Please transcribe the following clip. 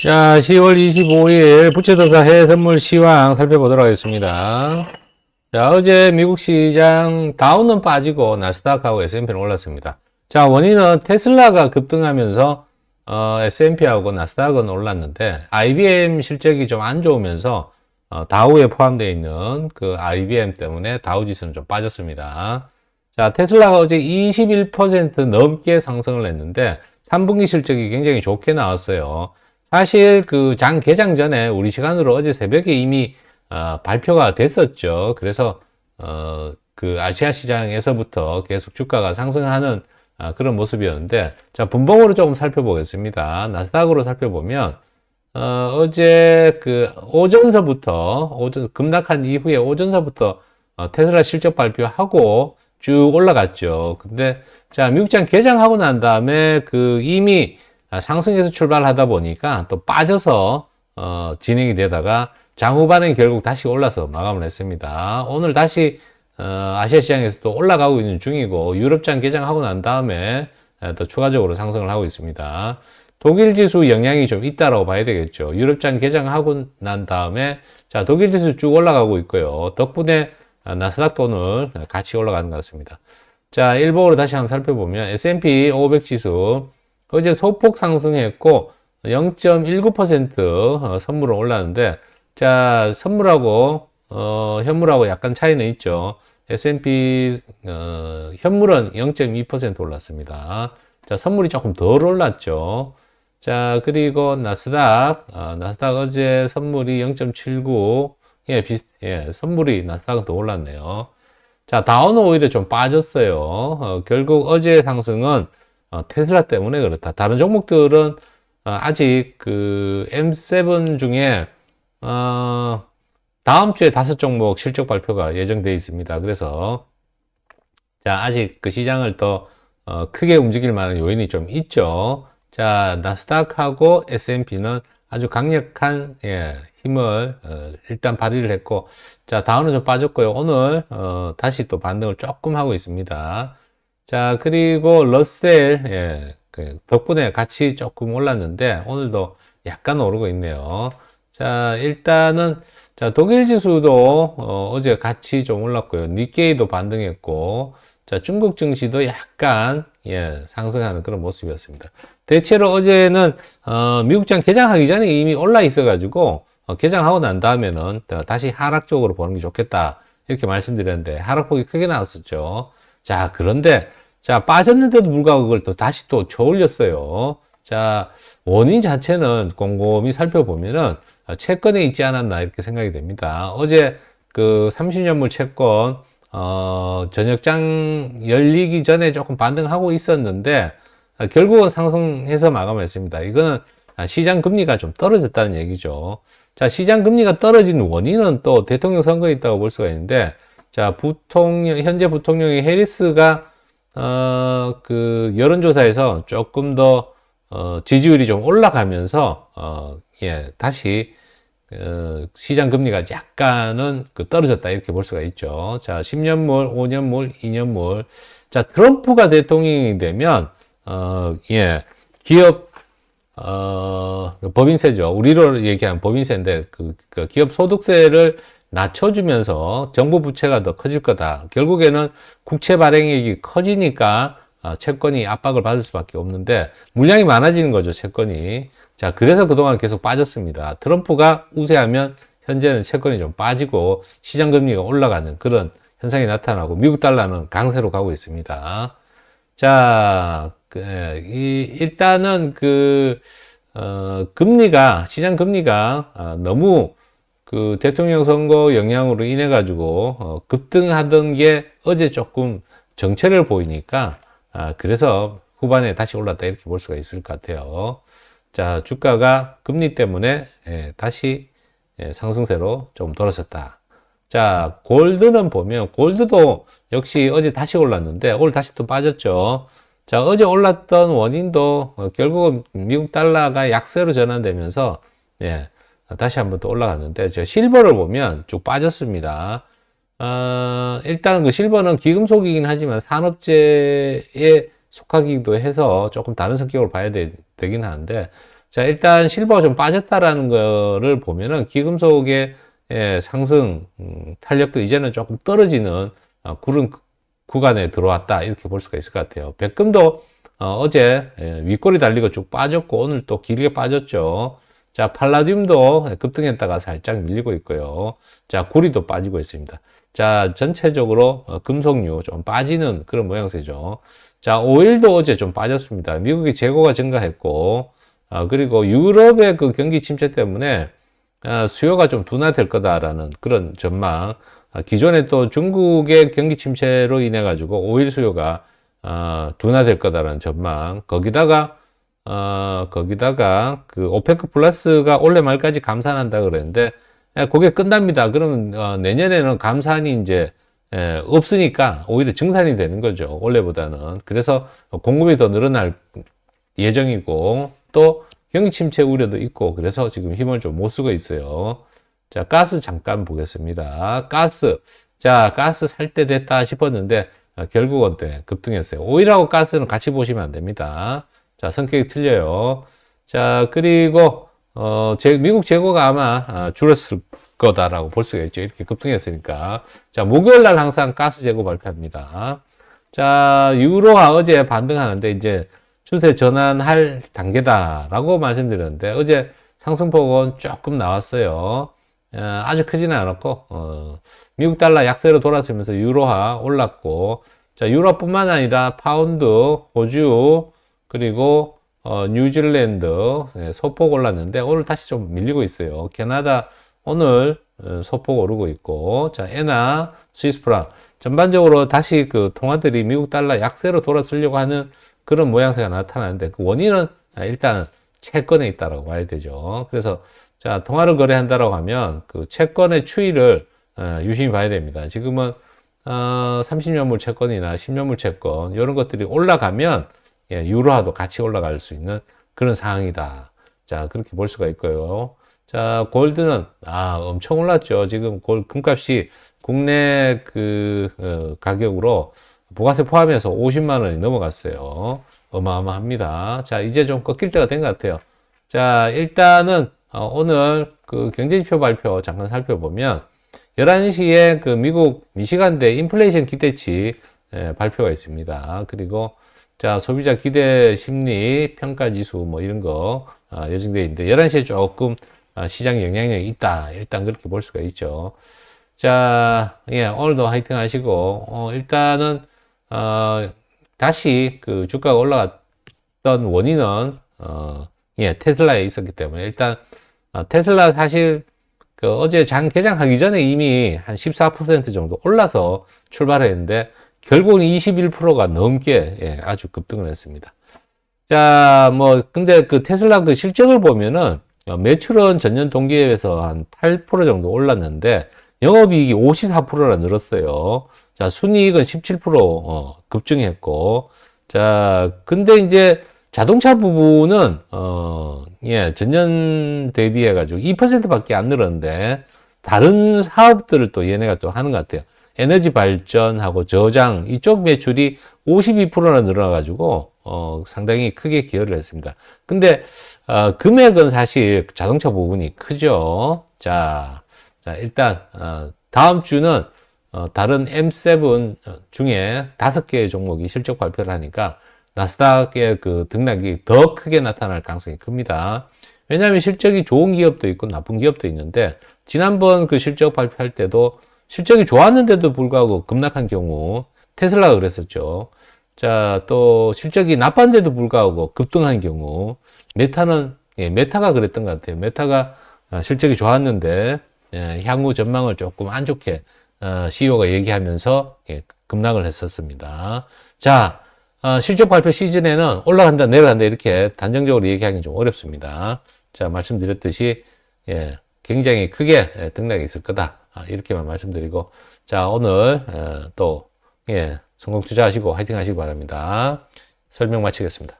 자, 10월 25일 부채도사 해외선물 시황 살펴보도록 하겠습니다. 자, 어제 미국 시장 다운은 빠지고 나스닥하고 S&P는 올랐습니다. 자, 원인은 테슬라가 급등하면서 어, S&P하고 나스닥은 올랐는데 IBM 실적이 좀 안 좋으면서 어, 다우에 포함되어 있는 그 IBM 때문에 다우 지수는 좀 빠졌습니다. 자, 테슬라가 어제 21% 넘게 상승을 했는데 3분기 실적이 굉장히 좋게 나왔어요. 사실 그 장 개장 전에 우리 시간으로 어제 새벽에 이미 어, 발표가 됐었죠. 그래서 어, 그 아시아 시장에서부터 계속 주가가 상승하는 어, 그런 모습이었는데 자 분봉으로 조금 살펴보겠습니다. 나스닥으로 살펴보면 어, 제그 오전서부터 오전 급락한 이후에 오전서부터 어, 테슬라 실적 발표하고 쭉 올라갔죠. 근데 자 미국장 개장하고 난 다음에 그 이미 아, 상승에서 출발하다 보니까 또 빠져서 어, 진행이 되다가 장후반에 결국 다시 올라서 마감을 했습니다. 오늘 다시 어, 아시아 시장에서 또 올라가고 있는 중이고 유럽장 개장하고 난 다음에 또 추가적으로 상승을 하고 있습니다. 독일 지수 영향이 좀 있다라고 봐야 되겠죠. 유럽장 개장하고 난 다음에 자 독일 지수 쭉 올라가고 있고요. 덕분에 아, 나스닥도 오늘 같이 올라가는 것 같습니다. 자 일본으로 다시 한번 살펴보면 S&P 500 지수 어제 소폭 상승했고 0.19% 어, 선물은 올랐는데 자 선물하고 어, 현물하고 약간 차이는 있죠. S&P 어, 현물은 0.2% 올랐습니다. 자 선물이 조금 덜 올랐죠. 자 그리고 나스닥 어, 나스닥 어제 선물이 0.79 예, 비슷, 예, 선물이 나스닥은 더 올랐네요. 자, 다운 오히려 좀 빠졌어요. 어, 결국 어제 상승은 어, 테슬라 때문에 그렇다. 다른 종목들은 어, 아직 그 M7 중에 어, 다음 주에 다섯 종목 실적 발표가 예정되어 있습니다. 그래서 자 아직 그 시장을 더 어, 크게 움직일 만한 요인이 좀 있죠. 자 나스닥하고 S&P는 아주 강력한 예, 힘을 어, 일단 발휘를 했고 자 다운은 좀 빠졌고요. 오늘 다시 또 반등을 조금 하고 있습니다. 자, 그리고 러셀, 예, 그 덕분에 같이 조금 올랐는데, 오늘도 약간 오르고 있네요. 자, 일단은, 자, 독일 지수도, 어, 제 같이 좀 올랐고요. 니케이도 반등했고, 자, 중국 증시도 약간, 예, 상승하는 그런 모습이었습니다. 대체로 어제는, 어, 미국장 개장하기 전에 이미 올라 있어가지고, 어, 개장하고 난 다음에는 다시 하락 쪽으로 보는 게 좋겠다. 이렇게 말씀드렸는데, 하락폭이 크게 나왔었죠. 자, 그런데 자, 빠졌는데도 불구하고 그걸 또 다시 또 저올렸어요. 자, 원인 자체는 곰곰이 살펴보면은 아, 채권에 있지 않았나 이렇게 생각이 됩니다. 어제 그 30년물 채권 어, 저녁장 열리기 전에 조금 반등하고 있었는데 아, 결국은 상승해서 마감했습니다. 이거는 아, 시장 금리가 좀 떨어졌다는 얘기죠. 자, 시장 금리가 떨어진 원인은 또 대통령 선거에 있다고 볼 수가 있는데 자, 부통령 현재 부통령이 해리스가 어, 그 여론조사에서 조금 더 어, 지지율이 좀 올라가면서 어, 예, 다시 어, 시장 금리가 약간은 그 떨어졌다 이렇게 볼 수가 있죠. 자, 10년물, 5년물, 2년물. 자, 트럼프가 대통령이 되면 어, 예, 기업 어, 그 법인세죠. 우리로 얘기한 법인세인데 그, 그 기업 소득세를 낮춰주면서 정부 부채가 더 커질 거다. 결국에는 국채 발행액이 커지니까 아, 채권이 압박을 받을 수밖에 없는데 물량이 많아지는 거죠 채권이 자 그래서 그동안 계속 빠졌습니다 트럼프가 우세하면 현재는 채권이 좀 빠지고 시장 금리가 올라가는 그런 현상이 나타나고 미국 달러는 강세로 가고 있습니다 자 그, 예, 일단은 그 어, 금리가 시장 금리가 아, 너무 그 대통령 선거 영향으로 인해 가지고 어, 급등하던 게 어제 조금 정체를 보이니까 아, 그래서 후반에 다시 올랐다 이렇게 볼 수가 있을 것 같아요. 자 주가가 금리 때문에 예, 다시 예, 상승세로 좀 돌아섰다. 자 골드는 보면 골드도 역시 어제 다시 올랐는데 오늘 다시 또 빠졌죠. 자 어제 올랐던 원인도 어, 결국은 미국 달러가 약세로 전환되면서 예, 다시 한번 또 올라갔는데 제가 실버를 보면 쭉 빠졌습니다. 어, 일단 그 실버는 기금속이긴 하지만 산업재에 속하기도 해서 조금 다른 성격을 봐야 되, 긴 하는데 자 일단 실버가 좀 빠졌다라는 거를 보면은 기금속의 예, 상승 음, 탄력도 이제는 조금 떨어지는 어, 구름 구간에 들어왔다 이렇게 볼 수가 있을 것 같아요. 백금도 어, 제 예, 윗골이 달리고 쭉 빠졌고 오늘 또 길게 빠졌죠. 자, 팔라듐도 급등했다가 살짝 밀리고 있고요. 자, 구리도 빠지고 있습니다. 자, 전체적으로 어, 금속류 좀 빠지는 그런 모양새죠. 자, 오일도 어제 좀 빠졌습니다. 미국이 재고가 증가했고, 아, 그리고 유럽의 그 경기 침체 때문에 아, 수요가 좀 둔화될 거다라는 그런 전망. 아, 기존에 또 중국의 경기 침체로 인해 가지고 오일 수요가 아, 둔화될 거다라는 전망. 거기다가 어, 거기다가 그 오페크 플러스가 올해 말까지 감산한다 그랬는데 예, 그게 끝납니다. 그러면 어, 내년에는 감산이 이제 예, 없으니까 오히려 증산이 되는 거죠. 올해보다는. 그래서 공급이 더 늘어날 예정이고 또 경기 침체 우려도 있고 그래서 지금 힘을 좀 못 쓰고 있어요. 자, 가스 잠깐 보겠습니다. 가스. 자, 가스 살 때 됐다 싶었는데 어, 결국 어때? 급등했어요. 오일하고 가스는 같이 보시면 안 됩니다. 자, 성격이 틀려요. 자, 그리고 어, 제, 미국 재고가 아마 아, 줄었을 거다라고 볼 수가 있죠. 이렇게 급등했으니까. 자, 목요일 날 항상 가스 재고 발표합니다. 자, 유로가 어제 반등하는데 이제 추세 전환할 단계다라고 말씀드렸는데 어제 상승폭은 조금 나왔어요. 어, 아주 크지는 않았고 어, 미국 달러 약세로 돌아서면서 유로화 올랐고 자 유로뿐만 아니라 파운드, 호주, 그리고 어, 뉴질랜드 예, 소폭 올랐는데 오늘 다시 좀 밀리고 있어요. 캐나다 오늘 어, 소폭 오르고 있고 자 엔화 스위스 프랑 전반적으로 다시 그 통화들이 미국 달러 약세로 돌아서려고 하는 그런 모양새가 나타나는데 그 원인은 자, 일단 채권에 있다라고 봐야 되죠. 그래서 자 통화를 거래한다라고 하면 그 채권의 추이를 어, 유심히 봐야 됩니다. 지금은 어, 30년물 채권이나 10년물 채권 이런 것들이 올라가면 예, 유로화도 같이 올라갈 수 있는 그런 상황이다. 자, 그렇게 볼 수가 있고요. 자, 골드는 아, 엄청 올랐죠. 지금 골 금값이 국내 그 어, 가격으로 보관세 포함해서 50만 원이 넘어갔어요. 어마어마합니다. 자, 이제 좀 꺾일 때가 된 것 같아요. 자, 일단은 어, 오늘 그 경제지표 발표 잠깐 살펴보면 11시에 그 미국 미시간대 인플레이션 기대치 예, 발표가 있습니다. 그리고 자, 소비자 기대 심리 평가 지수 뭐 이런 거 아, 예정되어 있는데 11시에 조금 아, 시장 영향력이 있다. 일단 그렇게 볼 수가 있죠. 자, 예, 오늘도 화이팅 하시고 어, 일단은 어, 다시 그 주가가 올라갔던 원인은 어, 예, 테슬라에 있었기 때문에 일단 아, 테슬라 사실 그 어제 장 개장하기 전에 이미 한 14% 정도 올라서 출발했는데 결국은 21%가 넘게 예, 아주 급등을 했습니다. 자, 뭐 근데 그 테슬라 그 실적을 보면은 매출은 전년 동기에 비해서 한 8% 정도 올랐는데 영업이익이 54%나 늘었어요. 자, 순이익은 17% 어, 급증했고 자, 근데 이제 자동차 부분은 어, 예, 전년 대비해 가지고 2%밖에 안 늘었는데 다른 사업들을 또 얘네가 또 하는 것 같아요. 에너지 발전하고 저장 이쪽 매출이 52%나 늘어나가지고 어, 상당히 크게 기여를 했습니다. 근데 어, 금액은 사실 자동차 부분이 크죠. 자, 자 일단 어, 다음 주는 어, 다른 M7 어, 중에 다섯 개의 종목이 실적 발표를 하니까 나스닥의 그 등락이 더 크게 나타날 가능성이 큽니다. 왜냐하면 실적이 좋은 기업도 있고 나쁜 기업도 있는데 지난번 그 실적 발표할 때도 실적이 좋았는데도 불구하고 급락한 경우 테슬라가 그랬었죠. 자, 또 실적이 나빴는데도 불구하고 급등한 경우 메타는 예, 메타가 그랬던 것 같아요. 메타가 아, 실적이 좋았는데 예, 향후 전망을 조금 안 좋게 어, 아, CEO가 얘기하면서 예, 급락을 했었습니다. 자, 어, 실적 발표 시즌에는 올라간다, 내려간다 이렇게 단정적으로 얘기하기 는좀 어렵습니다. 자, 말씀드렸듯이 예, 굉장히 크게 예, 등락이 있을 거다. 아, 이렇게만 말씀드리고 자 오늘 어, 또 예, 성공 투자하시고 화이팅 하시기 바랍니다. 설명 마치겠습니다.